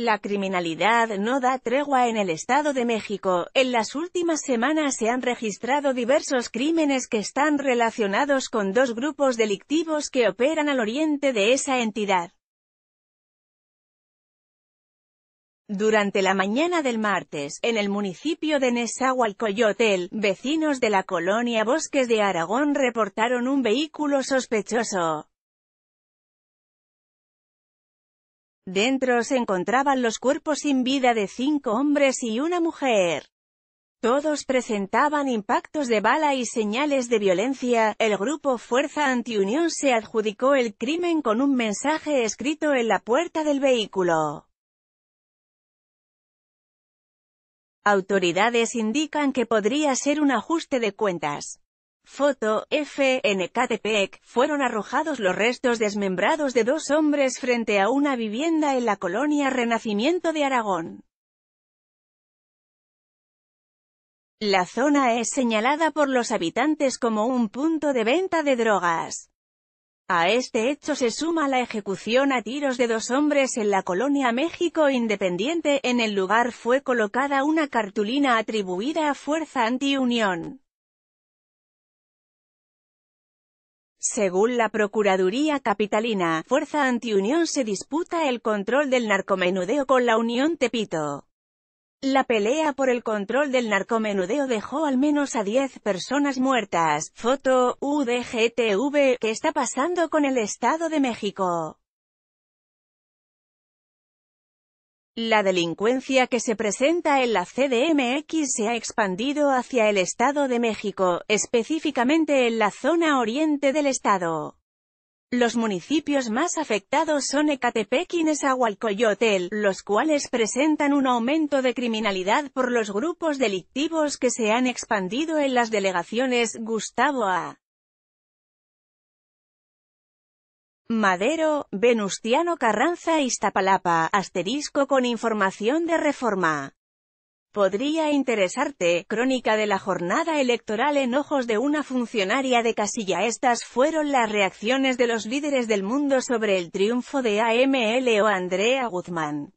La criminalidad no da tregua en el Estado de México. En las últimas semanas se han registrado diversos crímenes que están relacionados con dos grupos delictivos que operan al oriente de esa entidad. Durante la mañana del martes, en el municipio de Nezahualcoyotel, vecinos de la colonia Bosques de Aragón reportaron un vehículo sospechoso. Dentro se encontraban los cuerpos sin vida de cinco hombres y una mujer. Todos presentaban impactos de bala y señales de violencia. El grupo Fuerza Antiunión se adjudicó el crimen con un mensaje escrito en la puerta del vehículo. Autoridades indican que podría ser un ajuste de cuentas. Foto, FNKTPEC, fueron arrojados los restos desmembrados de dos hombres frente a una vivienda en la colonia Renacimiento de Aragón. La zona es señalada por los habitantes como un punto de venta de drogas. A este hecho se suma la ejecución a tiros de dos hombres en la colonia México Independiente, en el lugar fue colocada una cartulina atribuida a Fuerza Antiunión. Según la Procuraduría Capitalina, Fuerza Antiunión se disputa el control del narcomenudeo con la Unión Tepito. La pelea por el control del narcomenudeo dejó al menos a 10 personas muertas. Foto, UDGTV, ¿qué está pasando con el Estado de México? La delincuencia que se presenta en la CDMX se ha expandido hacia el Estado de México, específicamente en la zona oriente del Estado. Los municipios más afectados son Ecatepec y Nezahualcoyotel, los cuales presentan un aumento de criminalidad por los grupos delictivos que se han expandido en las delegaciones Gustavo A. Madero, Venustiano Carranza Iztapalapa, asterisco con información de reforma. Podría interesarte, crónica de la jornada electoral en ojos de una funcionaria de casilla. Estas fueron las reacciones de los líderes del mundo sobre el triunfo de AML o Andrea Guzmán.